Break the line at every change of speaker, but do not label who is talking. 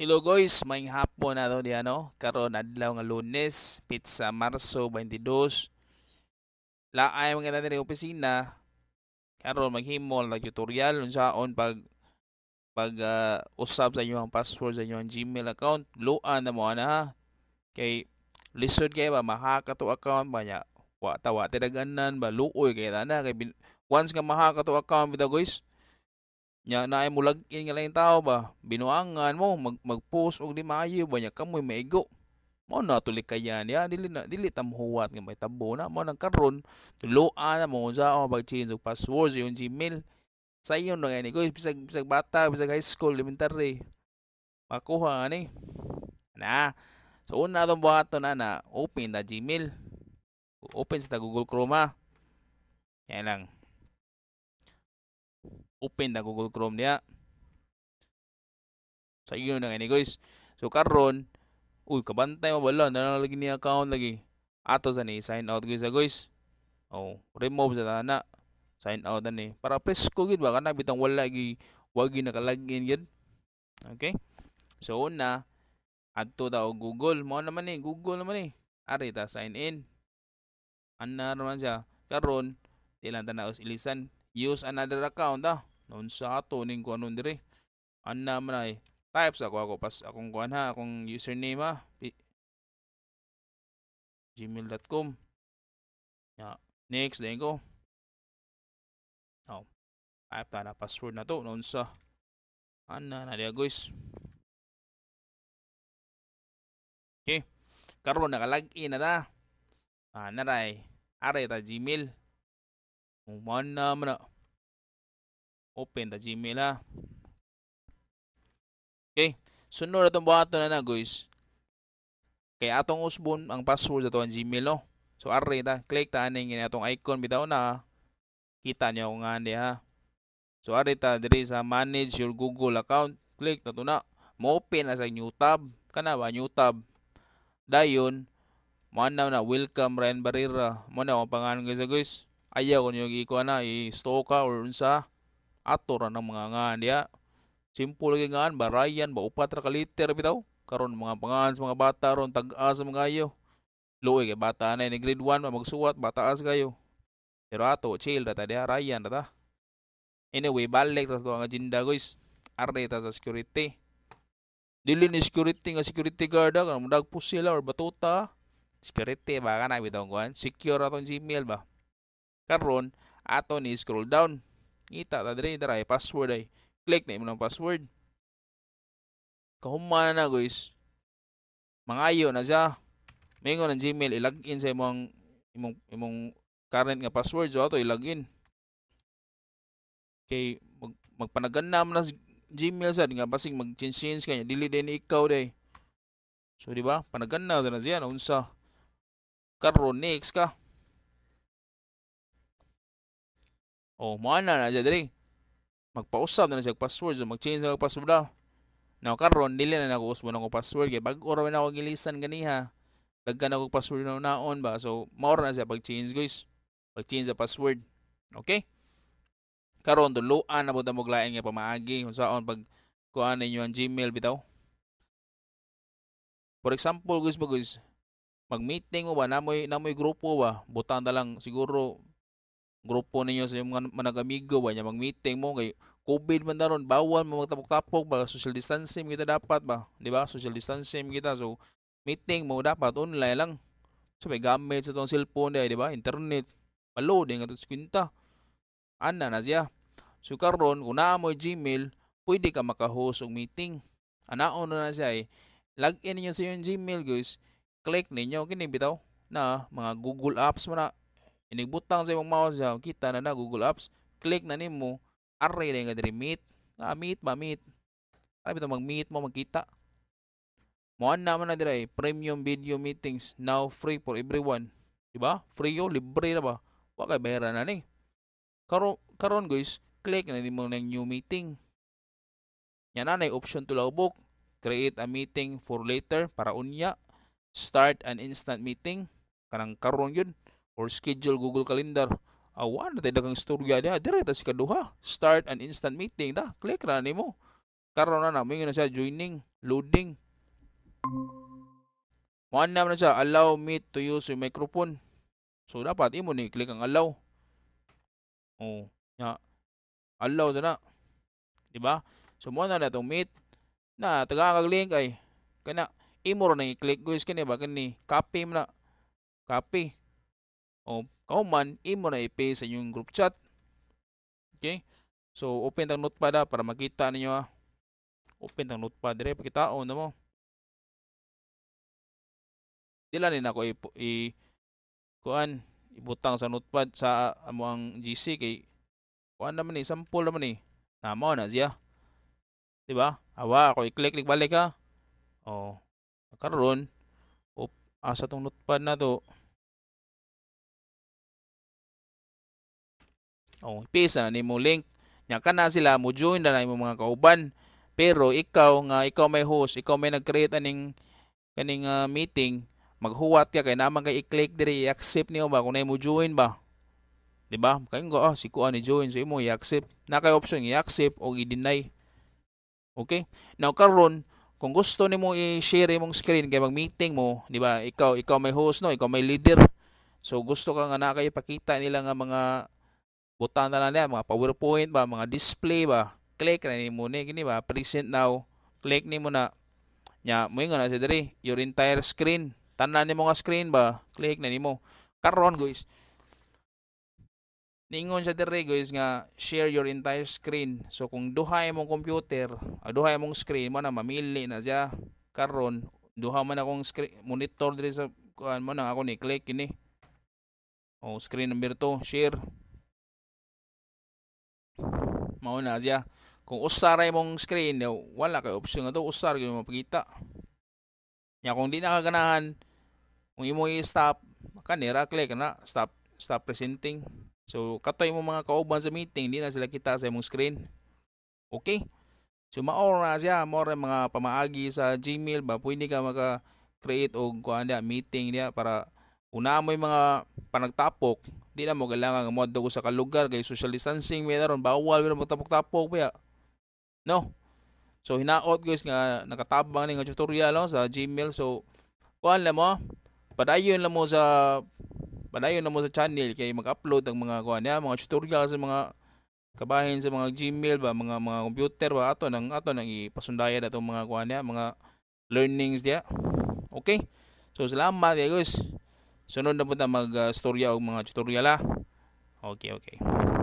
Hello guys, maing hapon na to di ano, karon adlaw nga Lunes, pizza Marso 22. Laay mga natin ng opisina. Karon maghimol na tutorial unsaon pag pag uh, usab sa inyong password sa inyong Gmail account, luan na mo ana Kay lisod kay ba mahaka to account ba nya? Wa tawa tidaganan ba luoy kay na kay once nga mahaka to account bitaw guys, nya naay mo lagin nga lain tao ba binuangan mo mag magpost og di maayo ba nya kamoy maigo mo na tuli kayan ya dili na dili tamhuwat nga may tabo na mo nang karon tuloa na mo sa oh, pag change og password sa yung Gmail sa iyo na gani ko bisag bisag bata bisag high school elementary makuha ani na so una tong buhaton na na open na Gmail open sa ta Google Chrome ha yan lang open na Google Chrome niya. Sa iyo na ni guys. So karon, uy kabantay mo bala na lagi ni account lagi. Ato sa ni sign out guys ah, guys. Oh, remove sa tana. Sign out na ni. Para presko gid ba kana bitang wala gi wagi nakalagin gid. Okay? So una, adto daw Google. Mao naman ni Google naman ni. Eh. Ari ta sign in. Ana naman siya. Karon, ilan tanaos ilisan. Use another account ah noon sa ato ning kuno dire an naman ay types ako ako pas akong kuan ha akong username ha gmail.com ya next then go now type ta na password na to noon sa an na na guys okay karon naka-login na ta ah, naray aray ta gmail Uman na mana open the Gmail ha. Ah. Okay. Sunod atong buhato na na guys. Kay atong usbon ang password sa ang Gmail no. So array ta, click ta aning ini atong icon bitaw na ah. kita niyo kung ani ha. Ah. So array ta diri sa manage your Google account. Click na to na. Mo open na sa new tab. Kana ba new tab. Dayon mo na na welcome Ryan Barrera. Mo na ang pangalan guys guys. Ayaw ko niyo ko na i-stalk or unsa atur anak mengangan ya simpul lagi ngan barayan ba upat ra kaliter bitaw karon mga pangan sa bata ron tag-as mga kayo luoy kay bata na ni grade suat bata bataas kayo pero ato chill data, dia ah, rayan ini anyway balik ta doang ang agenda guys arre ta security dili security nga security guard ka mudag pusila or batuta security bahkan, kana bitaw kuan secure atong Gmail bah, karon ato ni scroll down ngita ta dire dara password ay click na imo ng password kahuman na guys mangayo na siya mingo ng Gmail i-login sa imong imong imong current nga password so ato i-login kay mag, magpanaganam na Gmail sa nga basig mag-change kanya dili din ikaw day so di ba panaganaw na siya na unsa karon next ka O moana na na diri. magpausab na, na siya password. So mag-change na password daw. Now karon dili na nag-uusbo na ko password kay bag ora na ko gilisan ganiha. Dagka na ko password na naon ba. So more na siya pag-change guys. Pag-change sa password. Okay? Karon do duluan na buta mo lain nga pamaagi kung saon pag kuha ninyo ang Gmail bitaw. For example guys ba guys, mag-meeting mo ba namoy namoy grupo ba, butang na lang siguro grupo ninyo sa mga managamigo ba nya mag-meeting mo kay COVID man daron bawal mo magtapok-tapok ba social distancing kita dapat ba di ba social distancing kita so meeting mo dapat online lang so may gamit sa tong cellphone di ba internet maloading at kwinta ana na siya so karon kung naa mo Gmail pwede ka maka-host meeting anaon na na siya eh log in niyo sa iyong Gmail guys click ninyo kini bitaw na mga Google Apps mo na inigbutang sa imong mouse diha kita na na Google Apps click na nimo array na nga diri meet ah, meet ba meet ano bitaw mag meet mo magkita mo na man na diri eh, premium video meetings now free for everyone di ba free yo libre na ba wa kay bayaran na ni karon karon guys click na nimo ng new meeting yan na nay option to lawbok create a meeting for later para unya start an instant meeting kanang karon yun or schedule Google Calendar. Awan na tayo dagang istorya niya. Direta si kaduha. Start an instant meeting da. Click na nimo. mo. Karoon na na. May na siya joining, loading. Muan na siya. Allow me to use yung microphone. So dapat imo ni click ang allow. Oh, ya. Allow sana. Di ba? So mo na na itong meet na taga link ay kana imo ra na i-click guys kani ba kani copy mo na copy o kauman imo na ipi sa inyong group chat. Okay? So open tang notepad ha, ah, para makita ninyo ha. Ah. Open tang notepad dire pakitaon na mo. Dila ni nako i, i kuan ibutang sa notepad sa amo ang GC kay kuan naman ni sample naman ni. Namo na siya. Di ba? Awa ako i-click click balik ha. Ah. Oh. Karon, op asa tong notepad na to. O, pisa na ah, ni mo link. Nya ka na sila, mo join na na mo mga kauban. Pero ikaw nga, ikaw may host, ikaw may nag-create aning kaning uh, meeting, maghuwat ka, kay naman kay i-click diri i-accept niyo ba kung na mo join ba. 'Di ba? Kayo nga ah, si kuan ni join so imo i-accept. Na kay option i-accept o i-deny. Okay? Now karon kung gusto nimo i-share imong screen kay mag-meeting mo, 'di ba? Ikaw ikaw may host no, ikaw may leader. So gusto ka nga na kay ipakita nila nga mga butang na lang niya, mga PowerPoint ba, mga display ba, click na ni mo ni, gini ba, present now, click ni na, nya, mo nga ano, na si Dari, your entire screen, tanan ni mo nga screen ba, click na ni Karon guys, Ningon sa dere guys nga share your entire screen. So kung duhay mong computer, ah, duhay mong screen mo na mamili na siya karon duha man akong screen monitor diri sa kuan mo na ako ni click kini. Oh, screen number 2, share mao na siya kung usar ay mong screen eh, wala kay option nga to usar gyud mapakita nya kung di nakaganahan kung imo i-stop kanira click na stop stop presenting so katoy mo mga kauban sa meeting di na sila kita sa imong screen okay so maora siya more mga pamaagi sa Gmail ba pwede ka maka create og kuan meeting niya para una mo yung mga panagtapok di na mo kailangan mo adto sa kalugar kay social distancing may daron bawal pero magtapok-tapok ba no so hinaot guys nga nakatabang ni nga tutorial no, sa Gmail so kuan lang mo padayon lang mo sa padayon lang mo sa channel kay mag-upload ang mga kuan niya mga tutorial sa mga kabahin sa mga Gmail ba mga mga computer ba ato nang ato nang ipasundayan atong mga kuan niya mga learnings dia okay so salamat guys Sunod na po ta mag-storya ah, o mga tutorial ha. Ah. Okay, okay.